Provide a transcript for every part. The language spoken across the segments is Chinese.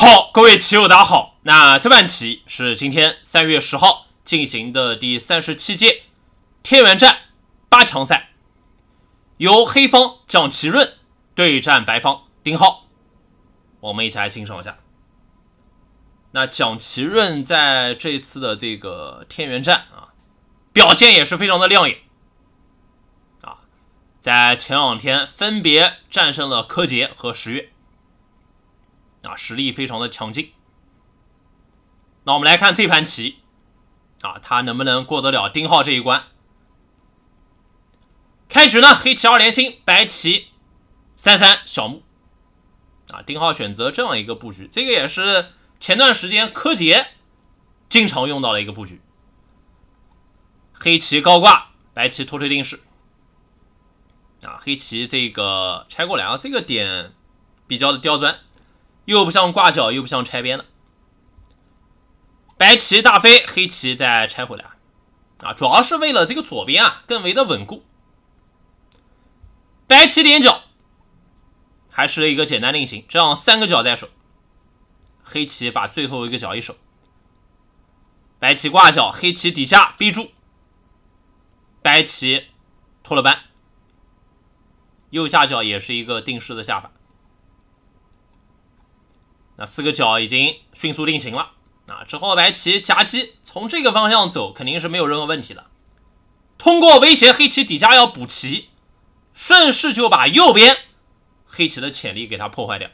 好，各位棋友，大家好。那这盘棋是今天三月十号进行的第三十七届天元战八强赛，由黑方蒋奇润对战白方丁浩。我们一起来欣赏一下。那蒋奇润在这次的这个天元战啊，表现也是非常的亮眼啊，在前两天分别战胜了柯洁和十月。啊，实力非常的强劲。那我们来看这盘棋，啊，他能不能过得了丁浩这一关？开局呢，黑棋二连星，白棋三三小目。啊，丁浩选择这样一个布局，这个也是前段时间柯洁经常用到的一个布局。黑棋高挂，白棋拖推定式。啊，黑棋这个拆过来啊，这个点比较的刁钻。又不像挂角，又不像拆边的。白棋大飞，黑棋再拆回来，啊，主要是为了这个左边啊更为的稳固。白棋点角，还是一个简单定型，这样三个角在手。黑棋把最后一个角一手。白棋挂角，黑棋底下逼住。白棋脱了扳，右下角也是一个定式的下法。那四个角已经迅速定型了啊！之后白棋夹击，从这个方向走肯定是没有任何问题的。通过威胁黑棋底下要补棋，顺势就把右边黑棋的潜力给它破坏掉。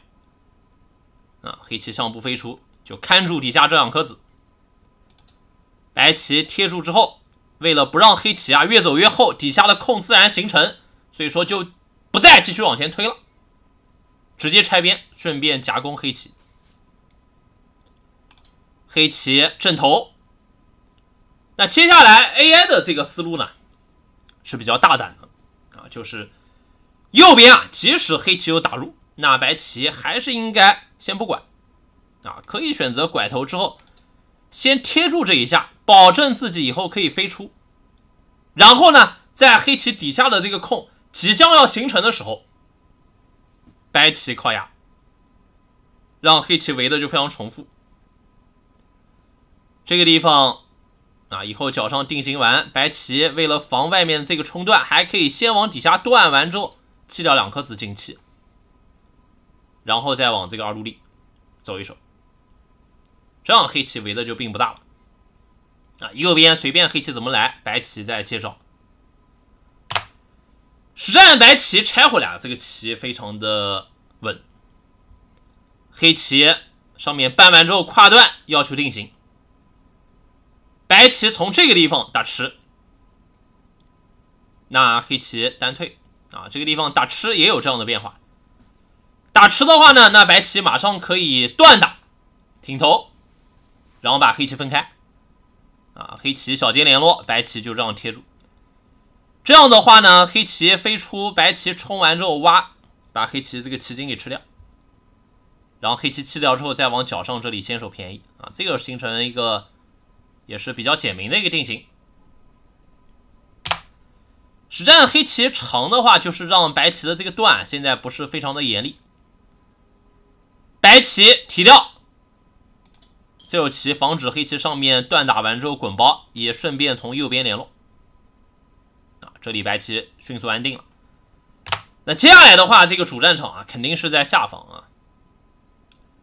啊，黑棋象不飞出，就看住底下这两颗子。白棋贴住之后，为了不让黑棋啊越走越厚，底下的空自然形成，所以说就不再继续往前推了，直接拆边，顺便夹攻黑棋。黑棋正头。那接下来 AI 的这个思路呢是比较大胆的啊，就是右边啊，即使黑棋有打入，那白棋还是应该先不管啊，可以选择拐头之后先贴住这一下，保证自己以后可以飞出，然后呢，在黑棋底下的这个空即将要形成的时候，白棋靠压，让黑棋围的就非常重复。这个地方啊，以后脚上定型完，白棋为了防外面这个冲断，还可以先往底下断完之后弃掉两颗子进气，然后再往这个二路里走一手，这样黑棋围的就并不大了。啊，右边随便黑棋怎么来，白棋再接招。实战白棋拆回来了，这个棋非常的稳。黑棋上面搬完之后跨断，要求定型。白棋从这个地方打吃，那黑棋单退啊，这个地方打吃也有这样的变化。打吃的话呢，那白棋马上可以断打，挺头，然后把黑棋分开啊，黑棋小尖联络，白棋就这样贴住。这样的话呢，黑棋飞出，白棋冲完之后挖，把黑棋这个棋筋给吃掉，然后黑棋弃掉之后再往脚上这里先手便宜啊，这个形成一个。也是比较简明的一个定型。实战黑棋长的话，就是让白棋的这个断现在不是非常的严厉，白棋提掉，就棋防止黑棋上面断打完之后滚包，也顺便从右边联络。啊，这里白棋迅速安定了。那接下来的话，这个主战场啊，肯定是在下方啊。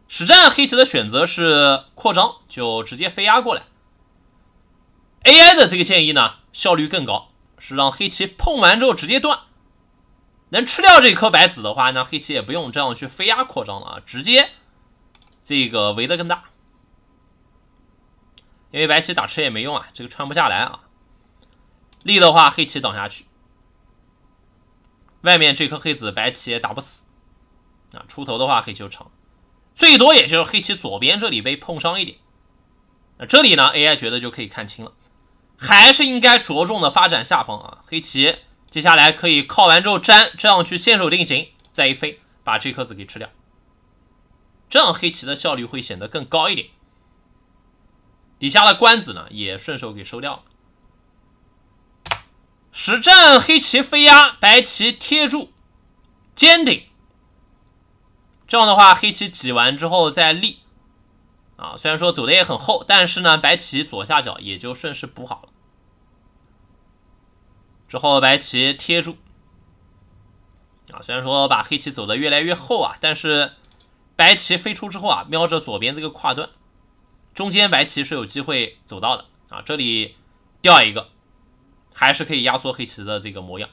实战黑棋的选择是扩张，就直接飞压过来。AI 的这个建议呢，效率更高，是让黑棋碰完之后直接断，能吃掉这颗白子的话，那黑棋也不用这样去飞压扩张了啊，直接这个围得更大。因为白棋打吃也没用啊，这个穿不下来啊。立的话，黑棋挡下去，外面这颗黑子白棋也打不死啊。出头的话，黑棋就长，最多也就是黑棋左边这里被碰伤一点。那这里呢，AI 觉得就可以看清了。还是应该着重的发展下方啊，黑棋接下来可以靠完之后粘，这样去先手定型，再一飞把这颗子给吃掉，这样黑棋的效率会显得更高一点。底下的官子呢也顺手给收掉了。实战黑棋飞压，白棋贴住尖顶，这样的话黑棋挤完之后再立。啊，虽然说走的也很厚，但是呢，白棋左下角也就顺势补好了。之后白棋贴住，啊，虽然说把黑棋走的越来越厚啊，但是白棋飞出之后啊，瞄着左边这个跨段，中间白棋是有机会走到的啊。这里掉一个，还是可以压缩黑棋的这个模样。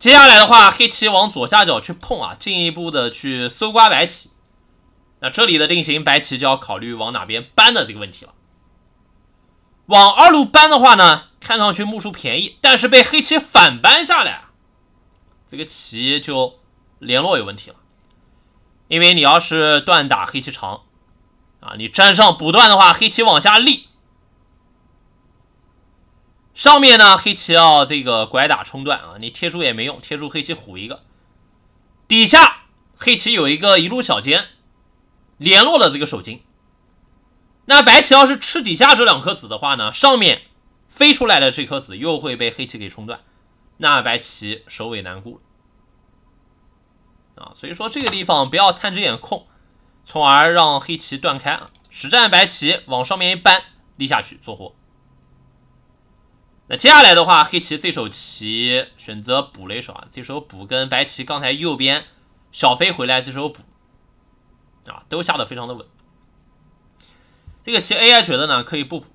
接下来的话，黑棋往左下角去碰啊，进一步的去搜刮白棋。那这里的定型，白棋就要考虑往哪边搬的这个问题了。往二路搬的话呢，看上去目数便宜，但是被黑棋反搬下来，这个棋就联络有问题了。因为你要是断打黑棋长，啊，你粘上不断的话，黑棋往下立，上面呢黑棋要这个拐打冲断啊，你贴住也没用，贴住黑棋虎一个，底下黑棋有一个一路小尖。联络了这个手筋，那白棋要是吃底下这两颗子的话呢，上面飞出来的这颗子又会被黑棋给冲断，那白棋首尾难顾了啊。所以说这个地方不要贪这眼空，从而让黑棋断开啊。实战白棋往上面一扳，立下去做活。那接下来的话，黑棋这手棋选择补了一手啊，这时候补跟白棋刚才右边小飞回来这时候补。啊，都下的非常的稳。这个棋 AI 觉得呢，可以不补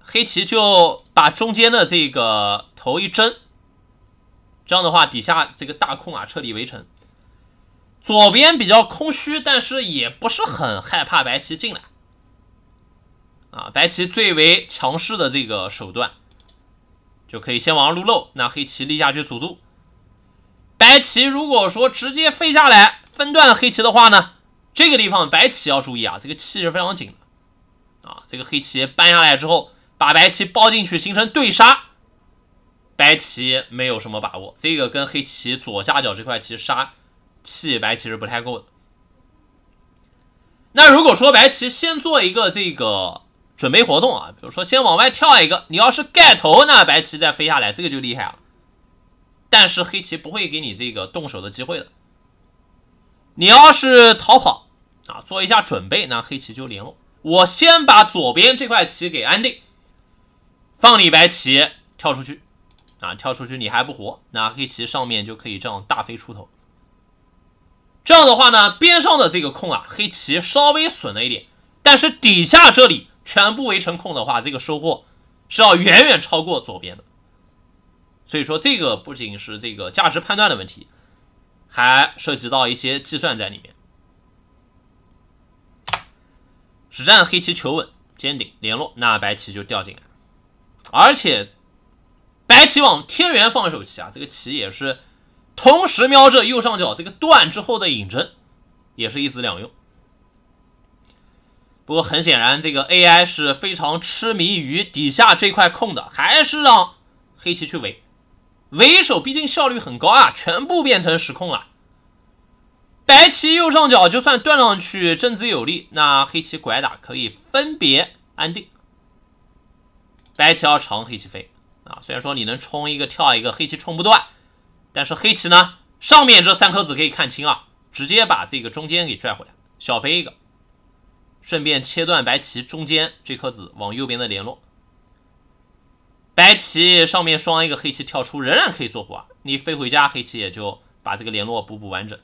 黑棋，就把中间的这个头一争。这样的话，底下这个大空啊，彻底围成。左边比较空虚，但是也不是很害怕白棋进来。啊，白棋最为强势的这个手段，就可以先往路露。那黑棋立下去阻住。白棋如果说直接飞下来分段黑棋的话呢？这个地方白棋要注意啊，这个气是非常紧的啊。这个黑棋搬下来之后，把白棋包进去，形成对杀，白棋没有什么把握。这个跟黑棋左下角这块棋杀气，白棋是不太够的。那如果说白棋先做一个这个准备活动啊，比如说先往外跳一个，你要是盖头，那白棋再飞下来，这个就厉害了。但是黑棋不会给你这个动手的机会的。你要是逃跑。啊，做一下准备，那黑棋就连喽。我先把左边这块棋给安定，放你白棋跳出去，啊，跳出去你还不活，那黑棋上面就可以这样大飞出头。这样的话呢，边上的这个空啊，黑棋稍微损了一点，但是底下这里全部围成空的话，这个收获是要远远超过左边的。所以说，这个不仅是这个价值判断的问题，还涉及到一些计算在里面。只占黑棋求稳、尖顶联络，那白棋就掉进来。而且白棋往天元放一手棋啊，这个棋也是同时瞄着右上角这个断之后的引针，也是一子两用。不过很显然，这个 AI 是非常痴迷于底下这块空的，还是让黑棋去围，围守毕竟效率很高啊，全部变成实控了。白棋右上角就算断上去，真子有力，那黑棋拐打可以分别安定。白棋要长，黑棋飞啊！虽然说你能冲一个跳一个，黑棋冲不断，但是黑棋呢，上面这三颗子可以看清啊，直接把这个中间给拽回来，小飞一个，顺便切断白棋中间这颗子往右边的联络。白棋上面双一个黑棋跳出，仍然可以做活你飞回家，黑棋也就把这个联络补补完整。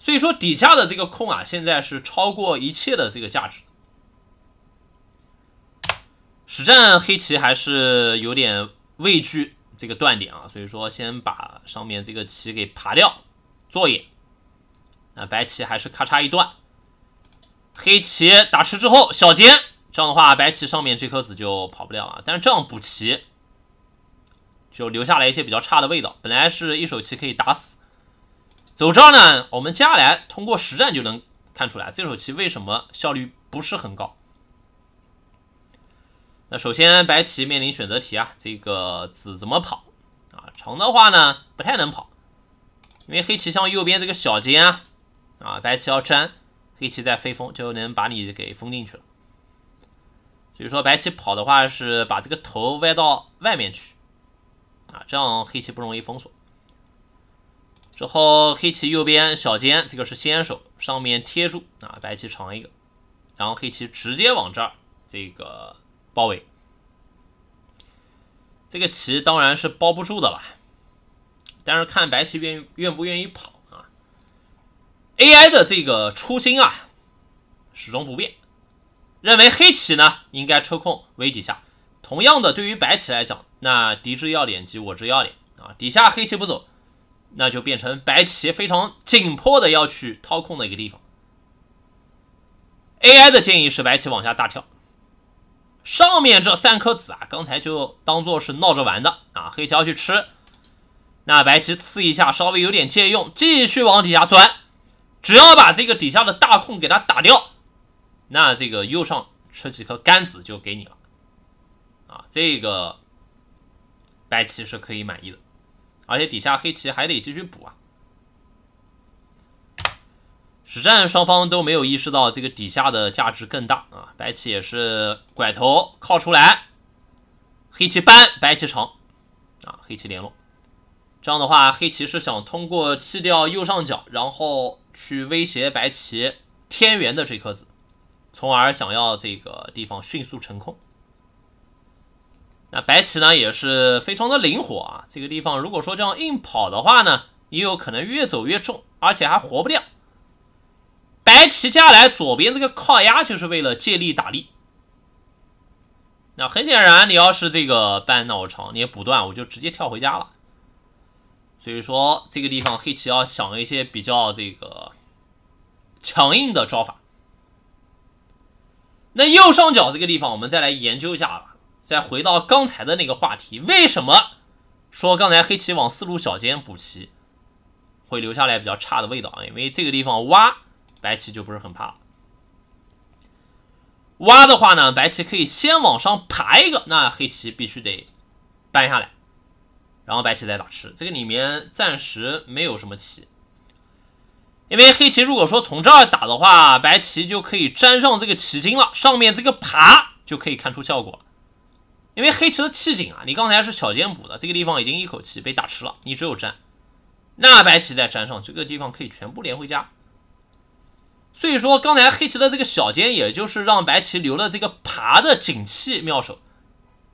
所以说底下的这个空啊，现在是超过一切的这个价值。实战黑棋还是有点畏惧这个断点啊，所以说先把上面这个棋给爬掉，做眼。那白棋还是咔嚓一断，黑棋打吃之后小尖，这样的话白棋上面这颗子就跑不掉了。但是这样补棋，就留下来一些比较差的味道。本来是一手棋可以打死。走着呢，我们接下来通过实战就能看出来，这手棋为什么效率不是很高。那首先，白棋面临选择题啊，这个子怎么跑啊？长的话呢，不太能跑，因为黑棋向右边这个小尖啊，啊，白棋要粘，黑棋在飞风就能把你给封进去了。所以说，白棋跑的话是把这个头歪到外面去啊，这样黑棋不容易封锁。之后，黑棋右边小尖，这个是先手，上面贴住啊。白棋长一个，然后黑棋直接往这儿这个包围，这个棋当然是包不住的了。但是看白棋愿愿不愿意跑啊。AI 的这个初心啊，始终不变，认为黑棋呢应该抽空围底下。同样的，对于白棋来讲，那敌之要点即我之要点啊，底下黑棋不走。那就变成白棋非常紧迫的要去掏空的一个地方。AI 的建议是白棋往下大跳，上面这三颗子啊，刚才就当做是闹着玩的啊。黑棋要去吃，那白棋刺一下，稍微有点借用，继续往底下钻，只要把这个底下的大空给它打掉，那这个右上吃几颗干子就给你了啊。这个白棋是可以满意的。而且底下黑棋还得继续补啊！实战双方都没有意识到这个底下的价值更大啊！白棋也是拐头靠出来，黑棋扳，白棋成，啊，黑棋联络。这样的话，黑棋是想通过弃掉右上角，然后去威胁白棋天元的这颗子，从而想要这个地方迅速成空。那白棋呢也是非常的灵活啊，这个地方如果说这样硬跑的话呢，也有可能越走越重，而且还活不掉。白棋下来左边这个靠压就是为了借力打力。那很显然，你要是这个扳脑长，你也补断，我就直接跳回家了。所以说，这个地方黑棋要想一些比较这个强硬的招法。那右上角这个地方，我们再来研究一下吧。再回到刚才的那个话题，为什么说刚才黑棋往四路小尖补棋会留下来比较差的味道啊？因为这个地方挖白棋就不是很怕，挖的话呢，白棋可以先往上爬一个，那黑棋必须得搬下来，然后白棋再打吃。这个里面暂时没有什么棋，因为黑棋如果说从这儿打的话，白棋就可以粘上这个棋筋了，上面这个爬就可以看出效果。因为黑棋的气井啊，你刚才是小尖补的这个地方已经一口气被打吃了，你只有粘，那白棋再粘上这个地方可以全部连回家。所以说刚才黑棋的这个小尖，也就是让白棋留了这个爬的景气妙手，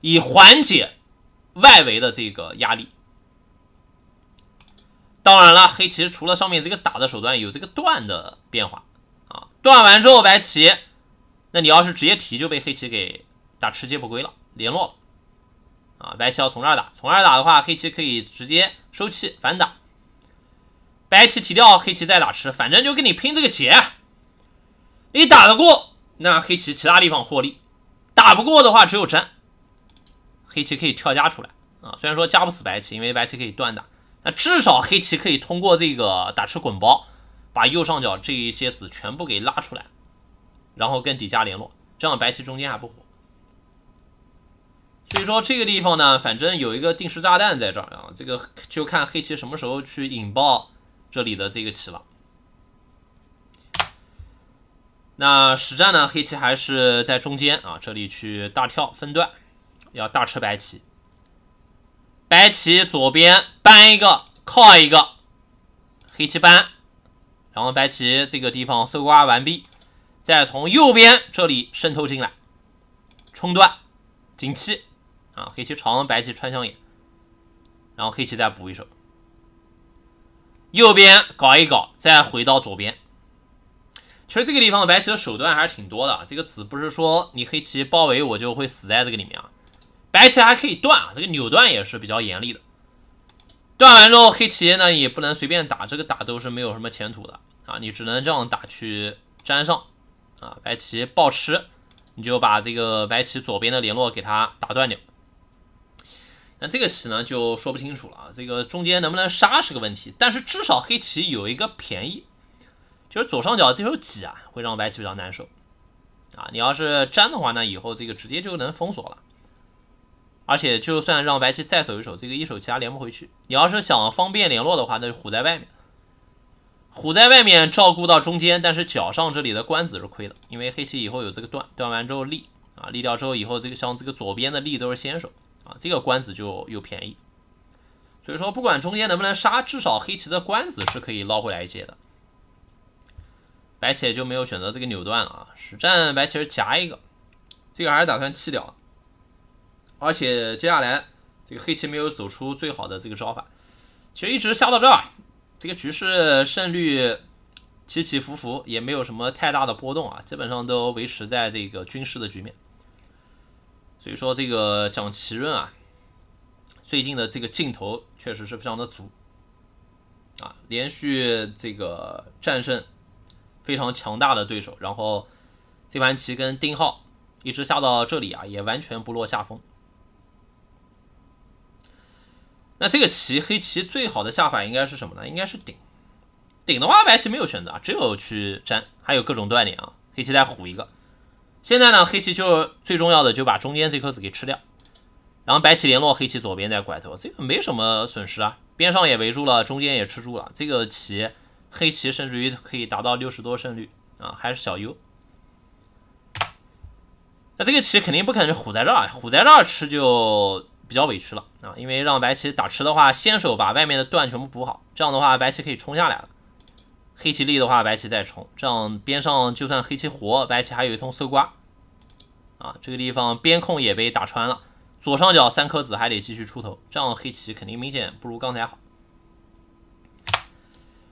以缓解外围的这个压力。当然了，黑棋除了上面这个打的手段有这个断的变化啊，断完之后白棋，那你要是直接提就被黑棋给打吃接不归了。联络啊，白棋要从这儿打，从这儿打的话，黑棋可以直接收气反打，白棋提掉，黑棋再打吃，反正就跟你拼这个劫。你打得过，那黑棋其他地方获利；打不过的话，只有争。黑棋可以跳家出来啊，虽然说夹不死白棋，因为白棋可以断打，那至少黑棋可以通过这个打吃滚包，把右上角这一些子全部给拉出来，然后跟底下联络，这样白棋中间还不活。所以说这个地方呢，反正有一个定时炸弹在这儿啊，这个就看黑棋什么时候去引爆这里的这个棋了。那实战呢，黑棋还是在中间啊，这里去大跳分段，要大吃白棋。白棋左边搬一个靠一个，黑棋搬，然后白棋这个地方搜刮完毕，再从右边这里渗透进来，冲断紧气。啊，黑棋长，白棋穿香眼，然后黑棋再补一手，右边搞一搞，再回到左边。其实这个地方白棋的手段还是挺多的。这个子不是说你黑棋包围我就会死在这个里面啊，白棋还可以断啊。这个扭断也是比较严厉的。断完之后，黑棋呢也不能随便打，这个打都是没有什么前途的啊。你只能这样打去粘上啊，白棋暴吃，你就把这个白棋左边的联络给他打断掉。那这个棋呢就说不清楚了啊，这个中间能不能杀是个问题，但是至少黑棋有一个便宜，就是左上角这手挤啊会让白棋比较难受啊。你要是粘的话呢，以后这个直接就能封锁了，而且就算让白棋再走一手，这个一手棋还连不回去。你要是想方便联络的话，那就虎在外面，虎在外面照顾到中间，但是脚上这里的官子是亏的，因为黑棋以后有这个断，断完之后立啊立掉之后以后这个像这个左边的立都是先手。啊，这个官子就又便宜，所以说不管中间能不能杀，至少黑棋的官子是可以捞回来一些的。白棋就没有选择这个扭断了啊。实战白棋夹一个，这个还是打算弃掉。而且接下来这个黑棋没有走出最好的这个招法，其实一直下到这儿，这个局势胜率起起伏伏也没有什么太大的波动啊，基本上都维持在这个均势的局面。所以说这个蒋奇润啊，最近的这个劲头确实是非常的足啊，连续这个战胜非常强大的对手，然后这盘棋跟丁浩一直下到这里啊，也完全不落下风。那这个棋黑棋最好的下法应该是什么呢？应该是顶。顶的话白棋没有选择啊，只有去粘，还有各种断点啊，黑棋再虎一个。现在呢，黑棋就最重要的就把中间这颗子给吃掉，然后白棋联络黑棋左边再拐头，这个没什么损失啊，边上也围住了，中间也吃住了，这个棋黑棋甚至于可以达到六十多胜率啊，还是小优。那这个棋肯定不可能虎在这儿，虎在这儿吃就比较委屈了啊，因为让白棋打吃的话，先手把外面的断全部补好，这样的话白棋可以冲下来了。黑棋立的话，白棋再冲，这样边上就算黑棋活，白棋还有一通搜刮。啊，这个地方边控也被打穿了，左上角三颗子还得继续出头，这样黑棋肯定明显不如刚才好。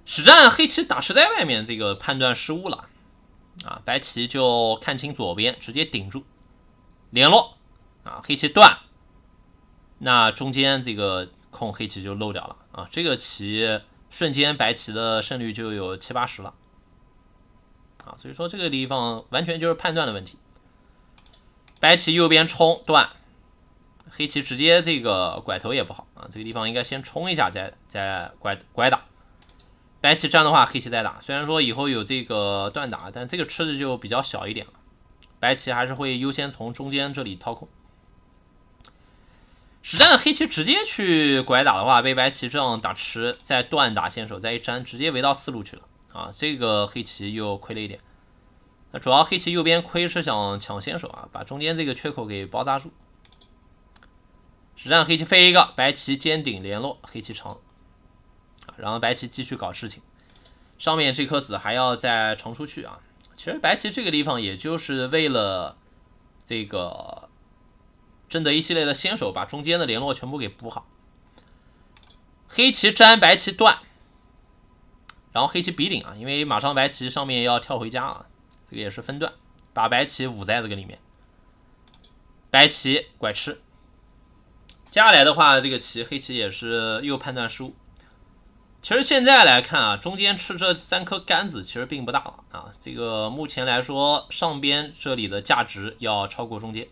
实战黑棋打实在外面，这个判断失误了。啊，白棋就看清左边，直接顶住联络。啊，黑棋断，那中间这个控黑棋就漏掉了。啊，这个棋。瞬间白棋的胜率就有七八十了，啊，所以说这个地方完全就是判断的问题。白棋右边冲断，黑棋直接这个拐头也不好啊，这个地方应该先冲一下再再拐拐打。白棋这样的话，黑棋再打，虽然说以后有这个断打，但这个吃的就比较小一点了。白棋还是会优先从中间这里掏空。实战黑棋直接去拐打的话，被白棋这样打吃，再断打先手，再一粘，直接围到四路去了啊！这个黑棋又亏了一点。那主要黑棋右边亏是想抢先手啊，把中间这个缺口给包扎住。实战黑棋飞一个，白棋尖顶联络，黑棋长然后白棋继续搞事情。上面这颗子还要再长出去啊！其实白棋这个地方，也就是为了这个。真得一系列的先手，把中间的联络全部给补好。黑棋粘白棋断，然后黑棋比顶啊，因为马上白棋上面要跳回家啊，这个也是分段，把白棋捂在这个里面。白棋拐吃，接下来的话，这个棋黑棋也是又判断失误。其实现在来看啊，中间吃这三颗杆子其实并不大了啊，这个目前来说，上边这里的价值要超过中间。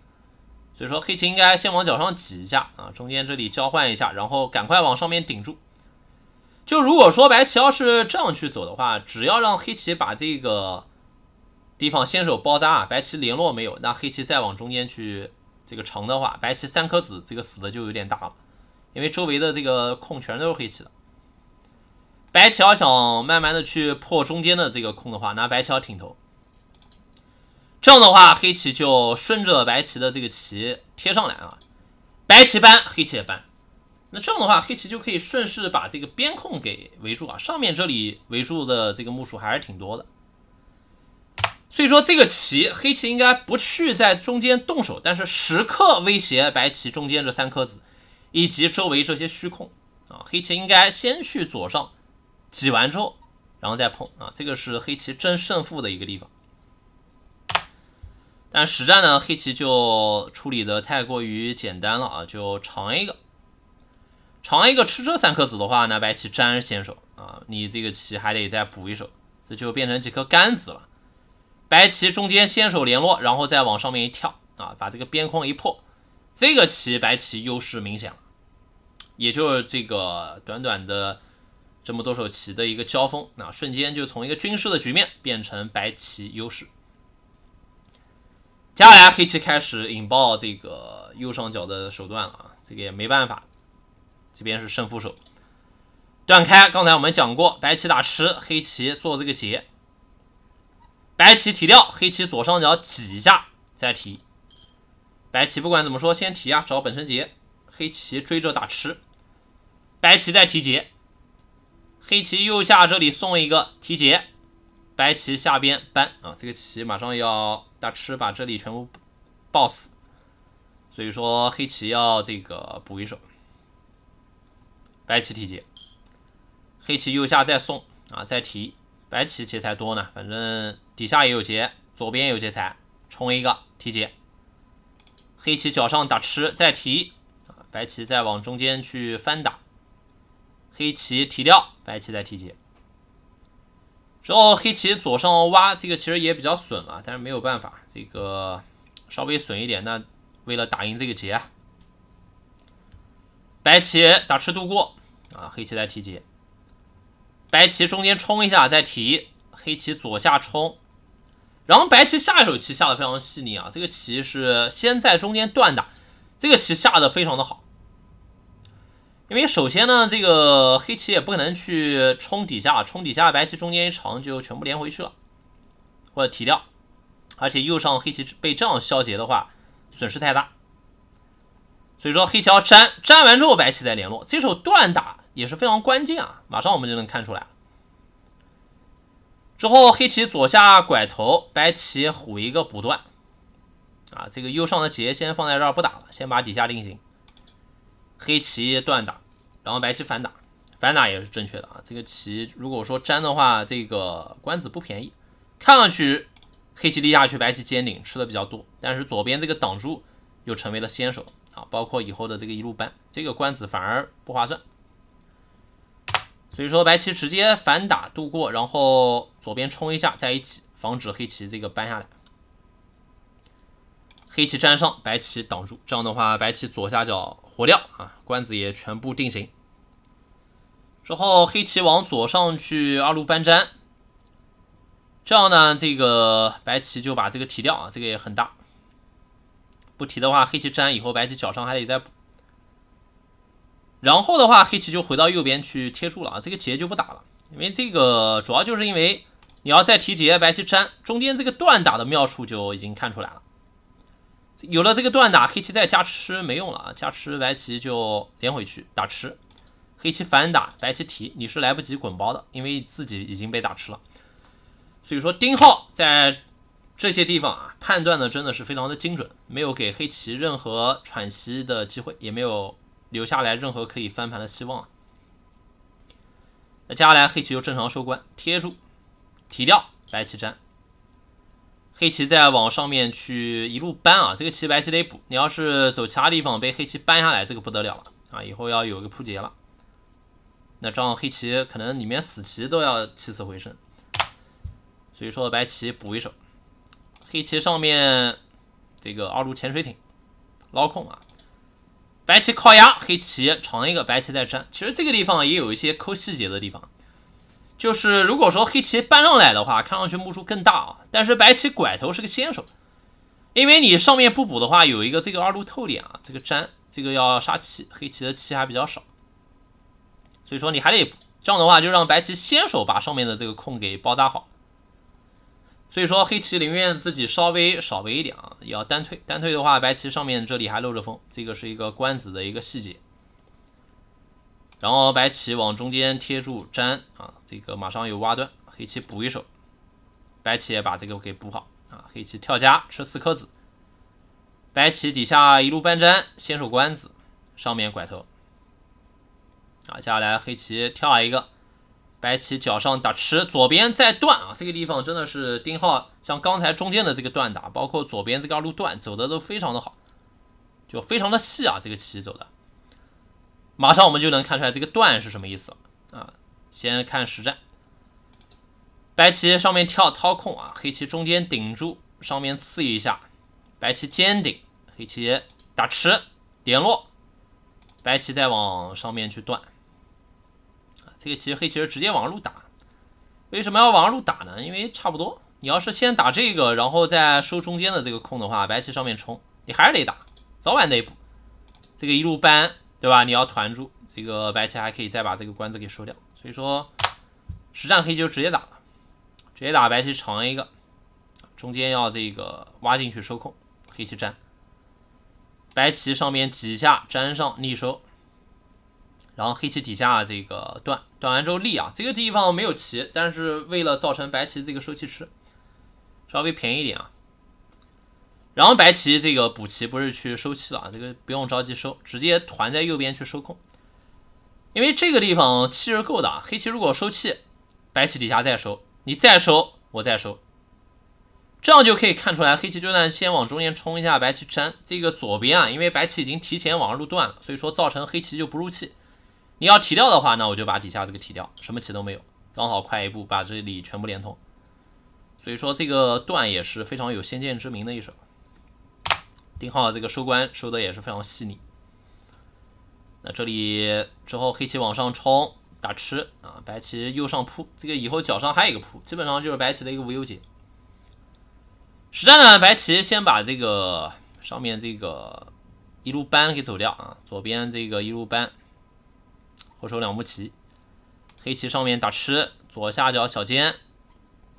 所以说黑棋应该先往脚上挤一下啊，中间这里交换一下，然后赶快往上面顶住。就如果说白棋要是这样去走的话，只要让黑棋把这个地方先手包扎啊，白棋联络没有，那黑棋再往中间去这个成的话，白棋三颗子这个死的就有点大了，因为周围的这个空全都是黑棋的。白棋要想慢慢的去破中间的这个空的话，拿白棋要挺头。这样的话，黑棋就顺着白棋的这个棋贴上来啊，白棋搬，黑棋也搬。那这样的话，黑棋就可以顺势把这个边控给围住啊。上面这里围住的这个目数还是挺多的，所以说这个棋黑棋应该不去在中间动手，但是时刻威胁白棋中间这三颗子以及周围这些虚空啊。黑棋应该先去左上挤完之后，然后再碰啊。这个是黑棋争胜负的一个地方。但实战呢，黑棋就处理的太过于简单了啊！就长一个，长一个，吃这三颗子的话，那白棋粘先手啊！你这个棋还得再补一手，这就变成几颗干子了。白棋中间先手联络，然后再往上面一跳啊，把这个边框一破，这个棋白棋优势明显了。也就是这个短短的这么多手棋的一个交锋，那瞬间就从一个均势的局面变成白棋优势。接下来黑棋开始引爆这个右上角的手段了啊，这个也没办法。这边是胜负手，断开。刚才我们讲过，白棋打吃，黑棋做这个劫。白棋提掉，黑棋左上角挤一下再提。白棋不管怎么说先提啊，找本身劫。黑棋追着打吃，白棋再提劫。黑棋右下这里送一个提劫。白棋下边搬啊，这个棋马上要打吃，把这里全部爆死。所以说黑棋要这个补一手，白棋提劫，黑棋右下再送啊，再提，白棋劫财多呢，反正底下也有劫，左边有劫财，冲一个提劫。黑棋脚上打吃再提，白棋再往中间去翻打，黑棋提掉，白棋再提劫。之后黑棋左上挖，这个其实也比较损嘛，但是没有办法，这个稍微损一点。那为了打赢这个劫，白棋打吃度过啊，黑棋再提劫，白棋中间冲一下再提，黑棋左下冲，然后白棋下一手棋下的非常细腻啊，这个棋是先在中间断打，这个棋下的非常的好。因为首先呢，这个黑棋也不可能去冲底下，冲底下白棋中间一长就全部连回去了，或者提掉，而且右上黑棋被这样消劫的话，损失太大，所以说黑棋要粘，粘完之后白棋再联络，这手断打也是非常关键啊，马上我们就能看出来。之后黑棋左下拐头，白棋虎一个补断，啊，这个右上的劫先放在这儿不打了，先把底下定型。黑棋断打，然后白棋反打，反打也是正确的啊。这个棋如果说粘的话，这个官子不便宜。看上去黑棋立下去，白棋尖顶吃的比较多，但是左边这个挡住又成为了先手啊，包括以后的这个一路扳，这个官子反而不划算。所以说白棋直接反打度过，然后左边冲一下在一起，防止黑棋这个扳下来。黑棋粘上，白棋挡住，这样的话，白棋左下角活掉啊，官子也全部定型。之后，黑棋往左上去二路搬粘，这样呢，这个白棋就把这个提掉啊，这个也很大。不提的话，黑棋粘以后，白棋脚上还得再补。然后的话，黑棋就回到右边去贴住了啊，这个劫就不打了，因为这个主要就是因为你要再提结，劫，白棋粘中间这个断打的妙处就已经看出来了。有了这个断打，黑棋再加吃没用了啊！加吃白棋就连回去打吃，黑棋反打，白棋提，你是来不及滚包的，因为自己已经被打吃了。所以说丁浩在这些地方啊，判断的真的是非常的精准，没有给黑棋任何喘息的机会，也没有留下来任何可以翻盘的希望。那接下来黑棋就正常收官，贴住提掉白棋粘。黑棋再往上面去一路搬啊，这个棋白棋得补。你要是走其他地方被黑棋搬下来，这个不得了了啊！以后要有个铺劫了，那这样黑棋可能里面死棋都要起死回生，所以说白棋补一手。黑棋上面这个二路潜水艇捞空啊，白棋靠压，黑棋长一个，白棋再粘。其实这个地方也有一些抠细节的地方。就是如果说黑棋搬上来的话，看上去目数更大啊，但是白棋拐头是个先手，因为你上面不补的话，有一个这个二路透点啊，这个粘这个要杀气，黑棋的气还比较少，所以说你还得这样的话，就让白棋先手把上面的这个空给包扎好。所以说黑棋宁愿自己稍微少围一点啊，也要单退，单退的话，白棋上面这里还漏着风，这个是一个官子的一个细节。然后白棋往中间贴住粘啊，这个马上有挖断，黑棋补一手，白棋也把这个给补好啊。黑棋跳夹吃四颗子，白棋底下一路搬粘，先守官子，上面拐头啊。接下来黑棋跳一个，白棋脚上打吃，左边再断啊。这个地方真的是丁浩，像刚才中间的这个断打，包括左边这个路段走的都非常的好，就非常的细啊，这个棋走的。马上我们就能看出来这个断是什么意思了啊！先看实战，白棋上面跳掏空啊，黑棋中间顶住，上面刺一下，白棋尖顶，黑棋打吃联络，白棋再往上面去断啊。这个其实黑棋是直接往路打，为什么要往路打呢？因为差不多，你要是先打这个，然后再收中间的这个空的话，白棋上面冲，你还是得打，早晚得补。这个一路搬。对吧？你要团住这个白棋，还可以再把这个关子给收掉。所以说，实战黑棋就直接打，直接打白棋长一个，中间要这个挖进去收控，黑棋粘，白棋上面几下粘上逆收，然后黑棋底下这个断断完之后立啊，这个地方没有棋，但是为了造成白棋这个收气吃，稍微便宜一点啊。然后白棋这个补棋不是去收气了，这个不用着急收，直接团在右边去收控，因为这个地方气是够的。黑棋如果收气，白棋底下再收，你再收，我再收，这样就可以看出来，黑棋就算先往中间冲一下，白棋粘这个左边啊，因为白棋已经提前往路断了，所以说造成黑棋就不入气。你要提掉的话，那我就把底下这个提掉，什么棋都没有，刚好快一步把这里全部连通。所以说这个断也是非常有先见之明的一手。挺号这个收官收的也是非常细腻。那这里之后黑棋往上冲打吃啊，白棋右上扑，这个以后脚上还有一个扑，基本上就是白棋的一个无忧解。实战呢，白棋先把这个上面这个一路扳给走掉啊，左边这个一路扳，后手两步棋。黑棋上面打吃，左下角小尖，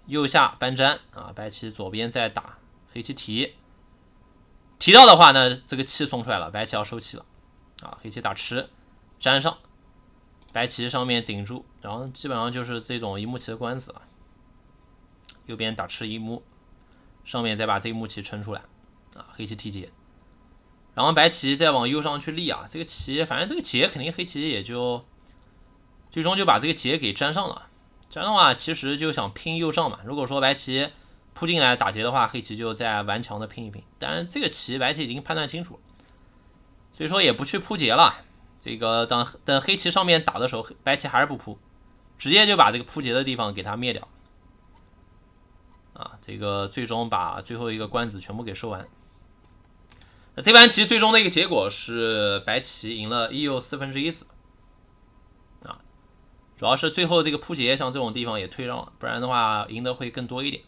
右下扳粘啊，白棋左边再打，黑棋提。提到的话呢，这个气送出来了，白棋要收气了，啊，黑棋打吃粘上，白棋上面顶住，然后基本上就是这种一目棋的关子了。右边打吃一目，上面再把这一目棋撑出来，啊，黑棋提劫，然后白棋再往右上去立啊，这个棋，反正这个劫肯定黑棋也就最终就把这个劫给粘上了。粘的话，其实就想拼右上嘛。如果说白棋。扑进来打劫的话，黑棋就再顽强的拼一拼。当然，这个棋白棋已经判断清楚了，所以说也不去扑劫了。这个当等黑棋上面打的时候，白棋还是不扑，直接就把这个扑劫的地方给它灭掉。啊，这个最终把最后一个关子全部给收完。那这盘棋最终的一个结果是白棋赢了又四分之一子。啊，主要是最后这个扑劫像这种地方也退让了，不然的话赢得会更多一点。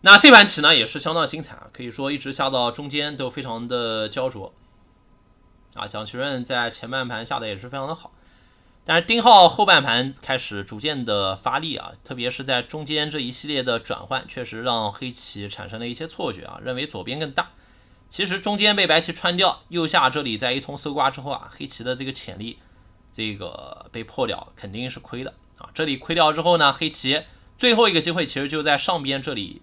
那这盘棋呢也是相当精彩，啊，可以说一直下到中间都非常的焦灼，啊，蒋其润在前半盘下的也是非常的好，但是丁浩后半盘开始逐渐的发力啊，特别是在中间这一系列的转换，确实让黑棋产生了一些错觉啊，认为左边更大，其实中间被白棋穿掉，右下这里在一通搜刮之后啊，黑棋的这个潜力这个被破掉，肯定是亏的啊，这里亏掉之后呢，黑棋最后一个机会其实就在上边这里。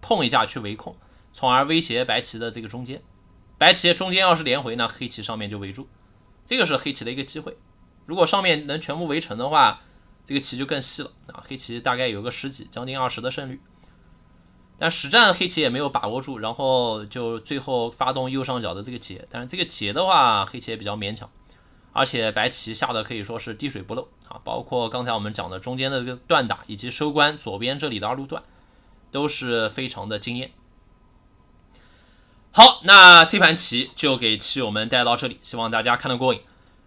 碰一下去围控，从而威胁白棋的这个中间。白棋中间要是连回，那黑棋上面就围住，这个是黑棋的一个机会。如果上面能全部围成的话，这个棋就更细了啊！黑棋大概有个十几、将近二十的胜率，但实战黑棋也没有把握住，然后就最后发动右上角的这个劫。但是这个劫的话，黑棋也比较勉强，而且白棋下的可以说是滴水不漏啊！包括刚才我们讲的中间的这个断打，以及收官左边这里的二路断。都是非常的惊艳。好，那这盘棋就给棋友们带到这里，希望大家看得过瘾。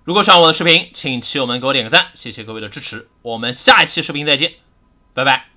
如果喜欢我的视频，请棋友们给我点个赞，谢谢各位的支持。我们下一期视频再见，拜拜。